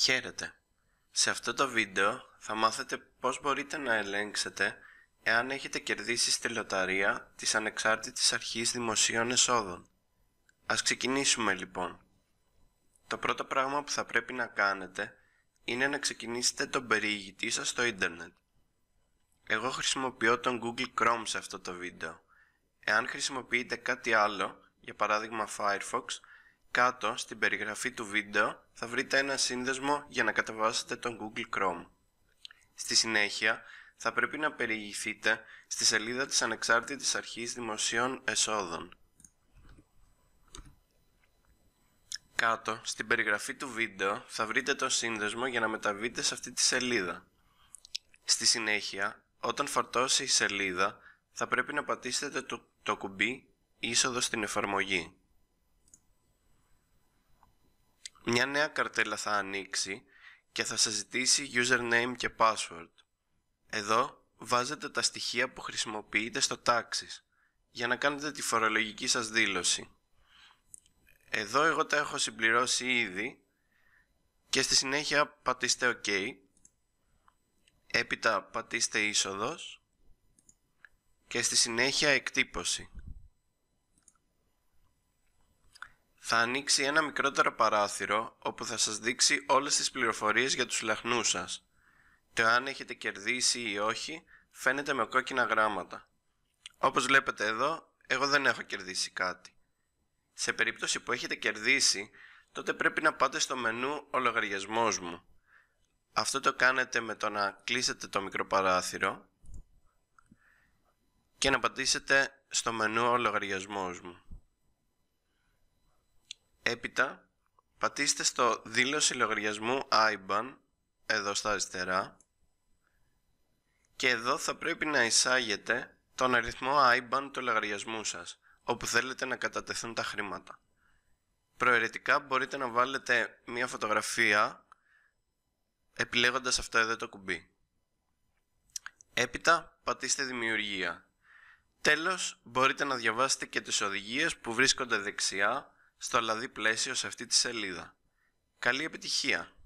Χαίρετε! Σε αυτό το βίντεο θα μάθετε πώς μπορείτε να ελέγξετε εάν έχετε κερδίσει στη λοταρία της Ανεξάρτητης Αρχής Δημοσίων Εσόδων. Ας ξεκινήσουμε λοιπόν. Το πρώτο πράγμα που θα πρέπει να κάνετε είναι να ξεκινήσετε τον περιηγητή σας στο ίντερνετ. Εγώ χρησιμοποιώ τον Google Chrome σε αυτό το βίντεο. Εάν χρησιμοποιείτε κάτι άλλο, για παράδειγμα Firefox, κάτω στην περιγραφή του βίντεο θα βρείτε ένα σύνδεσμο για να καταβάσετε τον Google Chrome. Στη συνέχεια θα πρέπει να περιηγηθείτε στη σελίδα της Ανεξάρτητης Αρχής Δημοσίων Εσόδων. Κάτω στην περιγραφή του βίντεο θα βρείτε το σύνδεσμο για να μεταβείτε σε αυτή τη σελίδα. Στη συνέχεια, όταν φορτώσει η σελίδα, θα πρέπει να πατήσετε το, το κουμπί «Είσοδο στην εφαρμογή» μια νέα καρτέλα θα ανοίξει και θα σας ζητήσει username και password. Εδώ βάζετε τα στοιχεία που χρησιμοποιείτε στο taxis για να κάνετε τη φορολογική σας δήλωση. Εδώ εγώ τα έχω συμπληρώσει ήδη και στη συνέχεια πατήστε OK. Έπειτα πατήστε είσοδος και στη συνέχεια εκτύπωση. θα ανοίξει ένα μικρότερο παράθυρο όπου θα σας δείξει όλες τις πληροφορίες για τους λαχνούς σας. Το αν έχετε κερδίσει ή όχι φαίνεται με κόκκινα γράμματα. Όπως βλέπετε εδώ, εγώ δεν έχω κερδίσει κάτι. Σε περίπτωση που έχετε κερδίσει, τότε πρέπει να πάτε στο μενού «Ο λογαριασμός μου». Αυτό το κάνετε με το να κλείσετε το μικρό παράθυρο και να πατήσετε στο μενού «Ο λογαριασμός μου». Έπειτα πατήστε στο δήλωση λογαριασμού IBAN εδώ στα αριστερά και εδώ θα πρέπει να εισάγετε τον αριθμό IBAN του λογαριασμού σας όπου θέλετε να κατατεθούν τα χρήματα. Προαιρετικά μπορείτε να βάλετε μια φωτογραφία επιλέγοντας αυτό εδώ το κουμπί. Έπειτα πατήστε δημιουργία. Τέλος μπορείτε να διαβάσετε και τις οδηγίες που βρίσκονται δεξιά στο λαδί πλαίσιο σε αυτή τη σελίδα. Καλή επιτυχία!